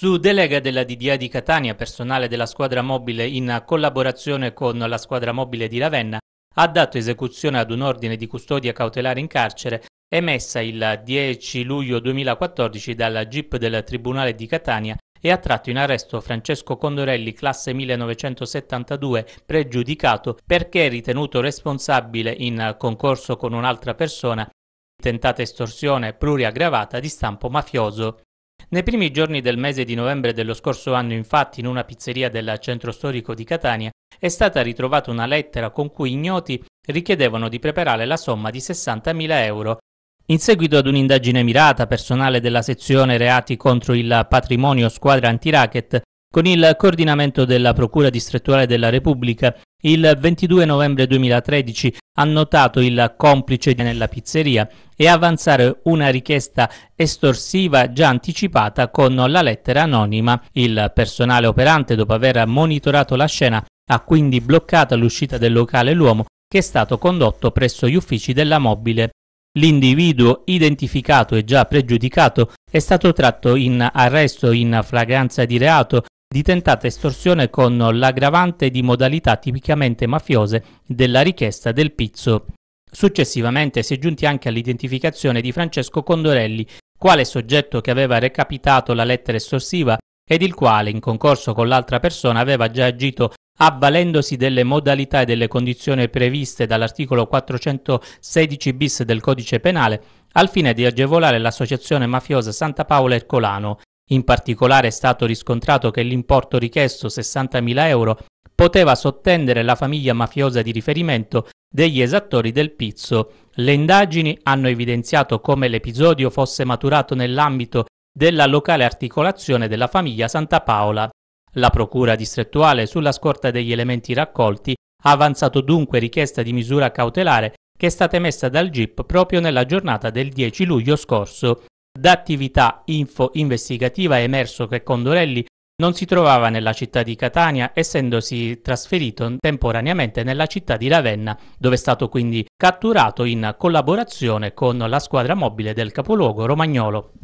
Su delega della DDA di Catania, personale della squadra mobile in collaborazione con la squadra mobile di Ravenna ha dato esecuzione ad un ordine di custodia cautelare in carcere emessa il 10 luglio 2014 dalla GIP del Tribunale di Catania e ha tratto in arresto Francesco Condorelli, classe 1972, pregiudicato perché ritenuto responsabile in concorso con un'altra persona tentata estorsione pluriaggravata di stampo mafioso. Nei primi giorni del mese di novembre dello scorso anno, infatti, in una pizzeria del centro storico di Catania è stata ritrovata una lettera con cui ignoti richiedevano di preparare la somma di 60.000 euro. In seguito ad un'indagine mirata personale della sezione reati contro il patrimonio squadra antiracket, con il coordinamento della Procura distrettuale della Repubblica, il 22 novembre 2013 annotato il complice nella pizzeria e avanzare una richiesta estorsiva già anticipata con la lettera anonima. Il personale operante, dopo aver monitorato la scena, ha quindi bloccato l'uscita del locale l'uomo che è stato condotto presso gli uffici della mobile. L'individuo identificato e già pregiudicato è stato tratto in arresto in flagranza di reato di tentata estorsione con l'aggravante di modalità tipicamente mafiose della richiesta del pizzo. Successivamente si è giunti anche all'identificazione di Francesco Condorelli, quale soggetto che aveva recapitato la lettera estorsiva ed il quale, in concorso con l'altra persona, aveva già agito avvalendosi delle modalità e delle condizioni previste dall'articolo 416 bis del codice penale al fine di agevolare l'associazione mafiosa Santa Paola Ercolano, in particolare è stato riscontrato che l'importo richiesto, 60.000 euro, poteva sottendere la famiglia mafiosa di riferimento degli esattori del Pizzo. Le indagini hanno evidenziato come l'episodio fosse maturato nell'ambito della locale articolazione della famiglia Santa Paola. La procura distrettuale, sulla scorta degli elementi raccolti, ha avanzato dunque richiesta di misura cautelare che è stata emessa dal GIP proprio nella giornata del 10 luglio scorso. D'attività info investigativa è emerso che Condorelli non si trovava nella città di Catania, essendosi trasferito temporaneamente nella città di Ravenna, dove è stato quindi catturato in collaborazione con la squadra mobile del capoluogo romagnolo.